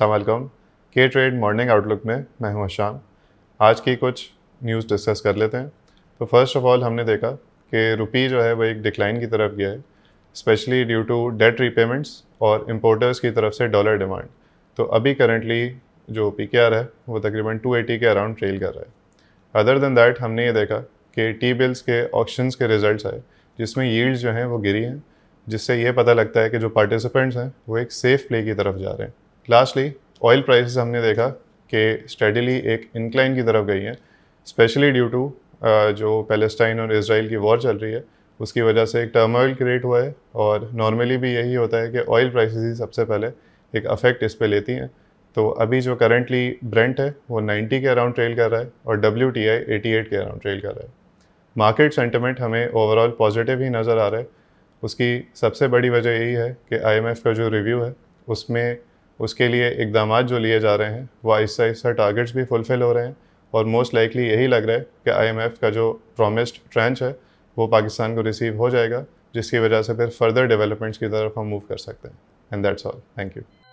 अलैक्म के trade morning outlook में मैं हूं अशाम आज की कुछ न्यूज़ डिस्कस कर लेते हैं तो फर्स्ट ऑफ ऑल हमने देखा कि रुपी जो है वो एक डिक्लाइन की तरफ गया है specially due to debt repayments और इम्पोर्टर्स की तरफ से डॉलर डिमांड तो अभी करंटली जो पी के आर है वो तकरीबन 280 के अराउंड ट्रेल कर रहा है अदर देन दैट हमने ये देखा कि टी बिल्स के ऑप्शनस के रिजल्ट आए जिसमें यील्ड जो हैं वो गिरी हैं जिससे ये पता लगता है कि जो पार्टिसिपेंट्स हैं वो एक सेफ़ प्ले की तरफ जा रहे हैं लास्टली ऑयल प्राइसेस हमने देखा कि स्टडीली एक इंक्लाइन की तरफ गई हैं स्पेशली ड्यू टू जो पैलेस्टाइन और इसराइल की वॉर चल रही है उसकी वजह से एक टर्मोइल क्रिएट हुआ है और नॉर्मली भी यही होता है कि ऑयल प्राइसेस ही सबसे पहले एक अफेक्ट इस पर लेती हैं तो अभी जो करंटली ब्रेंट है वो 90 के अराउंड ट्रेल कर रहा है और डब्ल्यू टी आई एटी के अराउंड ट्रेल कर रहा है मार्केट सेंटिमेंट हमें ओवरऑल पॉजिटिव ही नज़र आ रहा है उसकी सबसे बड़ी वजह यही है कि आईएमएफ का जो रिव्यू है उसमें उसके लिए इकदाम जो लिए जा रहे हैं वह आहिस्ता आहिस्ता टारगेट्स भी फुलफ़िल हो रहे हैं और मोस्ट लाइकली यही लग रहा है कि आई का जो प्रोमिस्ड ट्रेंच है वो पाकिस्तान को रिसीव हो जाएगा जिसकी वजह से फिर फर्दर डेवलपमेंट्स की तरफ हम मूव कर सकते हैं and that's all thank you